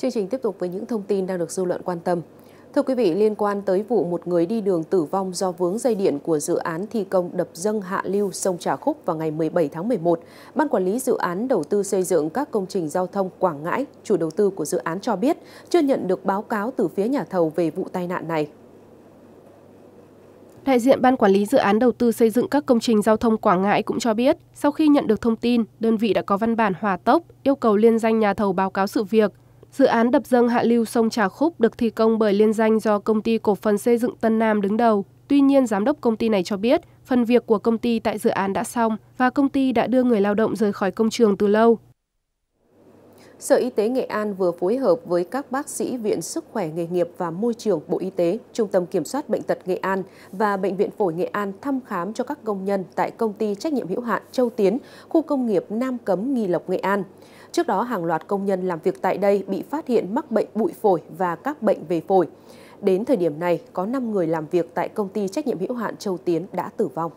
Chương trình tiếp tục với những thông tin đang được dư luận quan tâm. Thưa quý vị, liên quan tới vụ một người đi đường tử vong do vướng dây điện của dự án thi công đập dâng hạ lưu sông Trà Khúc vào ngày 17 tháng 11, Ban Quản lý Dự án Đầu tư xây dựng các công trình giao thông Quảng Ngãi, chủ đầu tư của dự án cho biết chưa nhận được báo cáo từ phía nhà thầu về vụ tai nạn này. Đại diện Ban Quản lý Dự án Đầu tư xây dựng các công trình giao thông Quảng Ngãi cũng cho biết, sau khi nhận được thông tin, đơn vị đã có văn bản hòa tốc, yêu cầu liên danh nhà thầu báo cáo sự việc. Dự án đập dâng hạ lưu sông Trà Khúc được thi công bởi liên danh do công ty cổ phần xây dựng Tân Nam đứng đầu. Tuy nhiên, giám đốc công ty này cho biết, phần việc của công ty tại dự án đã xong và công ty đã đưa người lao động rời khỏi công trường từ lâu. Sở Y tế Nghệ An vừa phối hợp với các bác sĩ Viện Sức khỏe nghề nghiệp và Môi trường Bộ Y tế, Trung tâm Kiểm soát Bệnh tật Nghệ An và Bệnh viện Phổi Nghệ An thăm khám cho các công nhân tại công ty trách nhiệm hữu hạn Châu Tiến, khu công nghiệp Nam Cấm Nghi Lộc Nghệ An. Trước đó, hàng loạt công nhân làm việc tại đây bị phát hiện mắc bệnh bụi phổi và các bệnh về phổi. Đến thời điểm này, có 5 người làm việc tại công ty trách nhiệm hữu hạn Châu Tiến đã tử vong.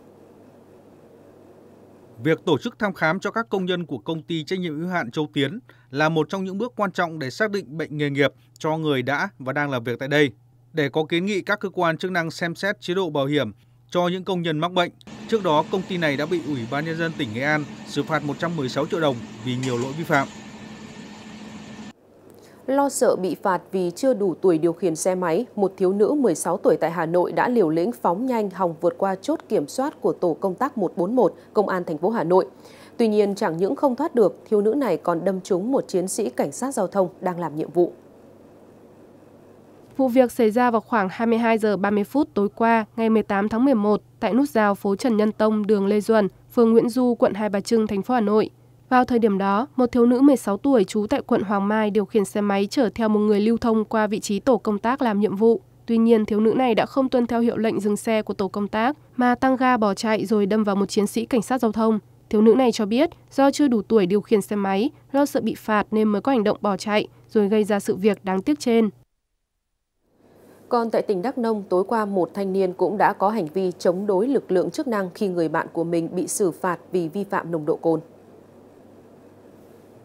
Việc tổ chức thăm khám cho các công nhân của công ty trách nhiệm hữu hạn Châu Tiến là một trong những bước quan trọng để xác định bệnh nghề nghiệp cho người đã và đang làm việc tại đây. Để có kiến nghị các cơ quan chức năng xem xét chế độ bảo hiểm cho những công nhân mắc bệnh. Trước đó, công ty này đã bị Ủy ban Nhân dân tỉnh Nghệ An xử phạt 116 triệu đồng vì nhiều lỗi vi phạm. Lo sợ bị phạt vì chưa đủ tuổi điều khiển xe máy, một thiếu nữ 16 tuổi tại Hà Nội đã liều lĩnh phóng nhanh hòng vượt qua chốt kiểm soát của tổ công tác 141 Công an thành phố Hà Nội. Tuy nhiên, chẳng những không thoát được, thiếu nữ này còn đâm trúng một chiến sĩ cảnh sát giao thông đang làm nhiệm vụ. Vụ việc xảy ra vào khoảng 22 giờ 30 phút tối qua, ngày 18 tháng 11, tại nút giao phố Trần Nhân Tông, đường Lê Duẩn, phường Nguyễn Du, quận Hai Bà Trưng, thành phố Hà Nội. Vào thời điểm đó, một thiếu nữ 16 tuổi trú tại quận Hoàng Mai điều khiển xe máy chở theo một người lưu thông qua vị trí tổ công tác làm nhiệm vụ. Tuy nhiên, thiếu nữ này đã không tuân theo hiệu lệnh dừng xe của tổ công tác mà tăng ga bỏ chạy rồi đâm vào một chiến sĩ cảnh sát giao thông. Thiếu nữ này cho biết do chưa đủ tuổi điều khiển xe máy, lo sợ bị phạt nên mới có hành động bỏ chạy rồi gây ra sự việc đáng tiếc trên. Còn tại tỉnh Đắk Nông, tối qua một thanh niên cũng đã có hành vi chống đối lực lượng chức năng khi người bạn của mình bị xử phạt vì vi phạm nồng độ cồn.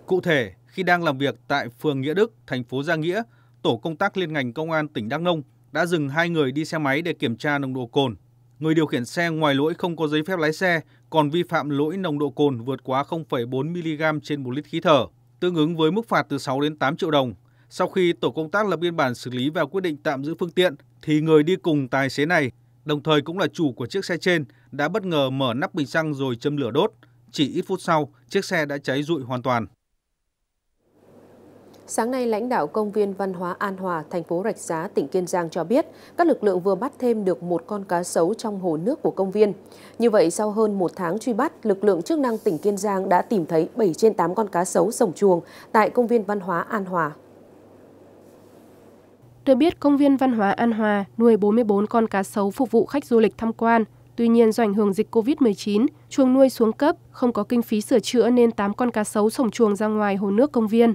Cụ thể, khi đang làm việc tại phường Nghĩa Đức, thành phố Gia Nghĩa, tổ công tác liên ngành công an tỉnh Đắk Nông đã dừng hai người đi xe máy để kiểm tra nồng độ cồn. Người điều khiển xe ngoài lỗi không có giấy phép lái xe còn vi phạm lỗi nồng độ cồn vượt quá 0,4 mg trên 1 lít khí thở, tương ứng với mức phạt từ 6 đến 8 triệu đồng sau khi tổ công tác lập biên bản xử lý và quyết định tạm giữ phương tiện, thì người đi cùng tài xế này, đồng thời cũng là chủ của chiếc xe trên, đã bất ngờ mở nắp bình xăng rồi châm lửa đốt. Chỉ ít phút sau, chiếc xe đã cháy rụi hoàn toàn. Sáng nay, lãnh đạo công viên văn hóa An Hòa, thành phố Rạch Giá, tỉnh Kiên Giang cho biết các lực lượng vừa bắt thêm được một con cá sấu trong hồ nước của công viên. Như vậy, sau hơn một tháng truy bắt, lực lượng chức năng tỉnh Kiên Giang đã tìm thấy 7 trên 8 con cá sấu sổng chuồng tại công viên văn hóa An Hòa. Được biết, công viên văn hóa An Hòa nuôi 44 con cá sấu phục vụ khách du lịch tham quan. Tuy nhiên, do ảnh hưởng dịch COVID-19, chuồng nuôi xuống cấp, không có kinh phí sửa chữa nên 8 con cá sấu sổng chuồng ra ngoài hồ nước công viên.